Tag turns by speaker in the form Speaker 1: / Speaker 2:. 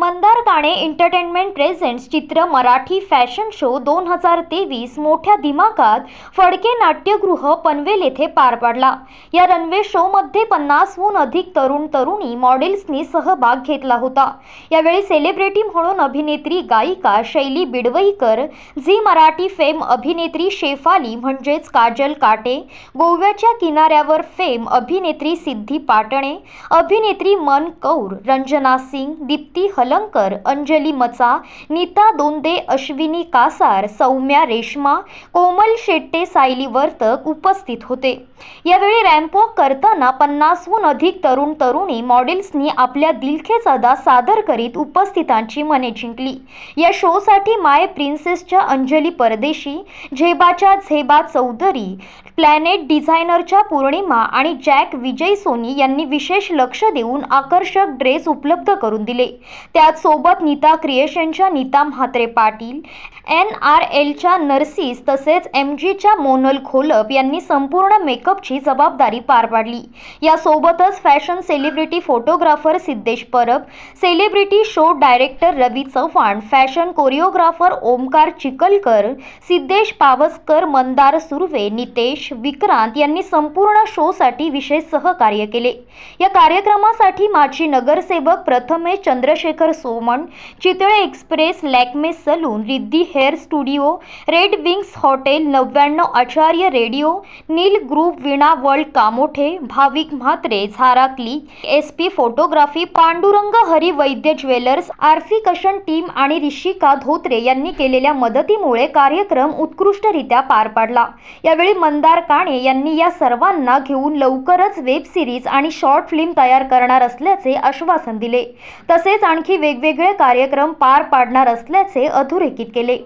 Speaker 1: मंदार दाणे entertainment presents चित्र Marathi fashion show दोन हजार तेवीस मोठ्या दिमागात फडके नाट्यगृह पनवेल येथे पार पडला या रनवे शोमध्ये पन्नासहून अधिक तरुण तरुणी मॉडेल्सनी सहभाग घेतला होता यावेळी सेलिब्रिटी म्हणून अभिनेत्री गायिका शैली बिडवईकर झी मराठी फेम अभिनेत्री शेफाली म्हणजेच काजल काटे गोव्याच्या किनाऱ्यावर फेम अभिनेत्री सिद्धी पाटणे अभिनेत्री मन कौर रंजना सिंग दीप्ती हलंकर अंजली मचा नीता दोंदे अश्विनी कासार सौम्या रेश्मा कोमल शेट्टे सायली वर्तक उपस्थित होते यावेळी रॅम्पवॉक करताना पन्नासहून अधिक तरुण तरुणी मॉडेल्सनी आपल्या अदा सादर करीत उपस्थितांची मने जिंकली या शोसाठी माय प्रिन्सेसच्या अंजली परदेशी झेबाच्या झेबा चौधरी प्लॅनेट डिझायनरच्या पौर्णिमा आणि जॅक विजय सोनी यांनी विशेष लक्ष देऊन आकर्षक ड्रेस उपलब्ध करून दिले त्याचसोबत नीता क्रिएशनच्या नीता म्हात्रे पाटील एन आर एलच्या नर्सिस तसेच एम जीच्या मोनल खोलप यांनी संपूर्ण मेकअपची जबाबदारी पार पाडली यासोबतच fashion celebrity photographer Siddhesh Parab celebrity show director Ravi Chavan fashion choreographer Omkar Chikalkar Siddhesh Pawaskar Mandar Surve Nitesh Vikrant यांनी संपूर्ण शोसाठी विशेष सहकार्य केले या कार्यक्रमासाठी माजी नगरसेवक Prathamesh Chandrashekhar Shankar Soman Chitale express Lakme salon Riddhi hair studio red wings hotel नव्याण्णव Acharya radio Neel group Veena world Kamothe Bhavik Mhatre झाराकली S P photography Pandurang Hari Vaidya jewellers आरफी कशन टीम आणि ऋषिका धोत्रे यांनी केलेल्या मदतीमुळे कार्यक्रम उत्कृष्टरित्या पार पाडला यावेळी मंदार काणे यांनी या सर्वांना घेऊन लवकरच वेब सिरीज आणि शॉर्ट फिल्म तयार करणार असल्याचे आश्वासन दिले तसेच आणखी वेगवेगळे कार्यक्रम पार पाडणार असल्याचे अधोरेखित केले